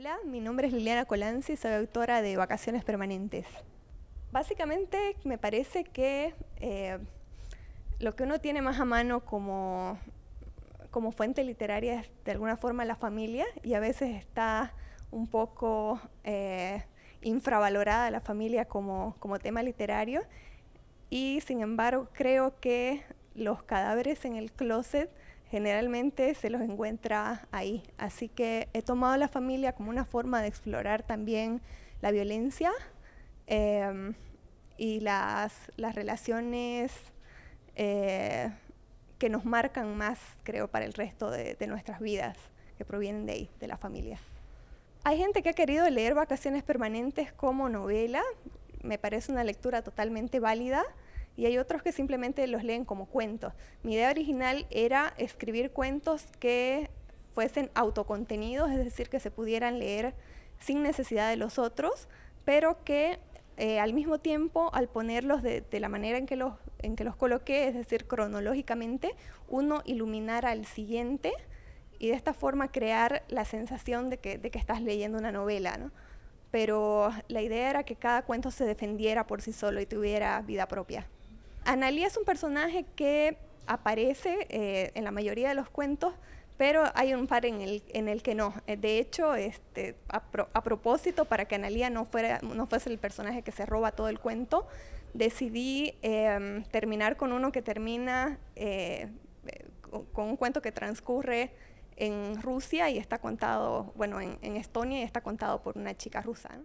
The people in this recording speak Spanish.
Hola, mi nombre es Liliana Colanzi, soy autora de Vacaciones Permanentes. Básicamente me parece que eh, lo que uno tiene más a mano como, fuente literaria es de alguna forma la familia y a veces está un poco eh, infravalorada la familia como, como tema literario y sin embargo creo que los cadáveres en el closet generalmente se los encuentra ahí. Así que he tomado la familia como una forma de explorar también la violencia em, y las, relaciones eh, que nos marcan más, creo, para el resto de, de nuestras vidas, que provienen de ahí, de la familia. Hay gente que ha querido leer Vacaciones Permanentes como novela, me parece una lectura totalmente válida y hay otros que simplemente los leen como cuentos. Mi idea original era escribir cuentos que fuesen autocontenidos, es decir, que se pudieran leer sin necesidad de los otros, pero que eh, al mismo tiempo, al ponerlos de, la manera en que, los, coloqué, es decir, cronológicamente, uno iluminara al siguiente y de esta forma crear la sensación de que, estás leyendo una novela, Pero la idea era que cada cuento se defendiera por sí solo y tuviera vida propia. Analia es un personaje que aparece eh, en la mayoría de los cuentos, pero hay un par en el, que no. Eh, de hecho, este, a, propósito, para que Analía no, fuese el personaje que se roba todo el cuento, decidí em, terminar con uno que termina eh, con un cuento que transcurre en Rusia y está contado, bueno, en, Estonia y está contado por una chica rusa.